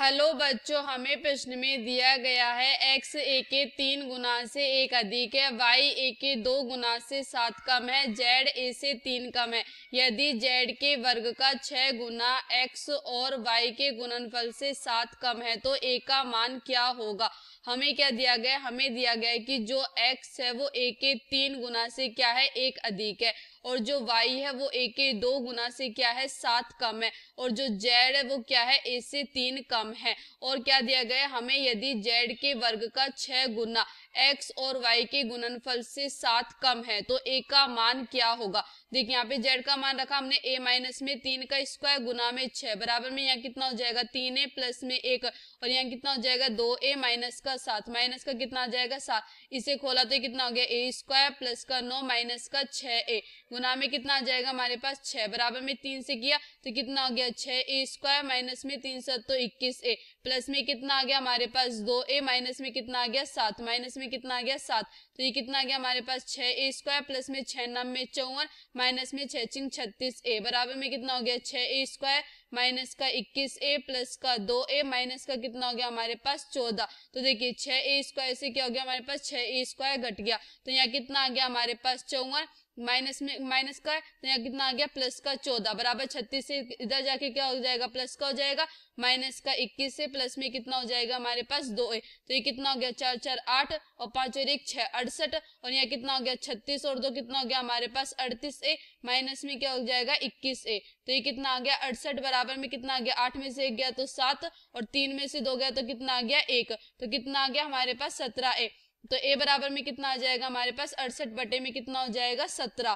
hello बच्चों हमें प्रश्न में दिया गया है एक्स ए के तीन गुना से एक अधिक है वाई ए के दो गुना से सात कम है जेड ए से तीन कम है यदि जेड के वर्ग का छह गुना एक्स और वाई के गुणनफल से सात कम है तो ए का मान क्या होगा हमें क्या दिया गया हमें दिया गया है कि जो एक्स है वो ए के तीन गुना से क्या है एक अधिक है और जो वाई है वो ए के दो गुना से क्या है सात कम है और जो जेड है वो क्या है ए से तीन कम कम है और क्या दिया गया हमें यदि जेड के वर्ग का छह गुना एक्स और वाई के गुणनफल से सात कम है तो ए का मान क्या होगा देखिए यहाँ पे जेड का मान रखा हमने ए माइनस में तीन का स्क्वायर गुना में छह बराबर में यहाँ कितना हो जाएगा तीन ए प्लस में एक और यहाँ कितना हो जाएगा दो ए माइनस का सात माइनस का कितना आ जाएगा सात इसे खोला तो कितना हो गया ए स्क्वायर प्लस का नौ माइनस का छह ए गुना में कितना आ जाएगा हमारे पास छह बराबर में तीन से किया तो कितना हो गया छह ए स्क्वायर माइनस में तीन सत तो इक्कीस बीस ए प्लस में कितना आ गया हमारे पास दो ए माइनस में कितना आ गया सात माइनस में कितना आ गया सात तो ये कितना आ गया हमारे पास छह ए स्क्वायर प्लस में छह में चौवन माइनस में छह चिंग छत्तीस ए बराबर में कितना हो गया छह ए स्क्वायर माइनस का इक्कीस ए प्लस का दो ए माइनस का कितना हो गया हमारे पास चौदह तो देखिए छह ए स्क्वायर से क्या हो गया हमारे पास छह ए स्क्वायर घट गया तो यहाँ कितना आ गया हमारे पास चौवन माइनस में माइनस का तो यहाँ कितना आ गया प्लस का चौदह बराबर छत्तीस से इधर जाके क्या हो जाएगा प्लस का हो जाएगा माइनस का इक्कीस से प्लस में कितना हो जाएगा हमारे पास दो ए तो ये कितना हो गया चार चार आठ और पांच और एक छह अड़सठ और यहाँ कितना हो गया छत्तीस और दो कितना हो गया हमारे पास अड़तीस ए माइनस में क्या हो जाएगा इक्कीस ए तो ये कितना आ गया अड़सठ बराबर में कितना आ गया आठ में से एक गया तो सात और तीन में से दो गया तो कितना आ गया एक तो कितना आ गया हमारे पास सत्रह ए तो ए बराबर में कितना आ जाएगा हमारे पास अड़सठ बटे में कितना हो जाएगा सत्रह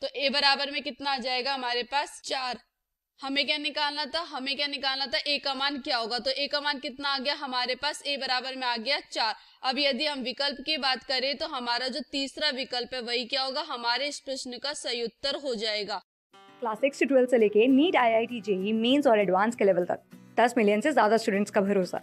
तो ए बराबर में कितना आ जाएगा हमारे पास चार हमें क्या निकालना था हमें क्या निकालना था ए का मान क्या होगा तो ए का मान कितना आ गया हमारे पास ए बराबर में आ गया चार अब यदि हम विकल्प की बात करें तो हमारा जो तीसरा विकल्प है वही क्या होगा हमारे इस प्रश्न का सही उत्तर हो जाएगा क्लास सिक्स से ट्वेल्थ से लेके NEET I I T JEE mains और एडवांस के लेवल तक दस मिलियन से ज्यादा स्टूडेंट्स का भरोसा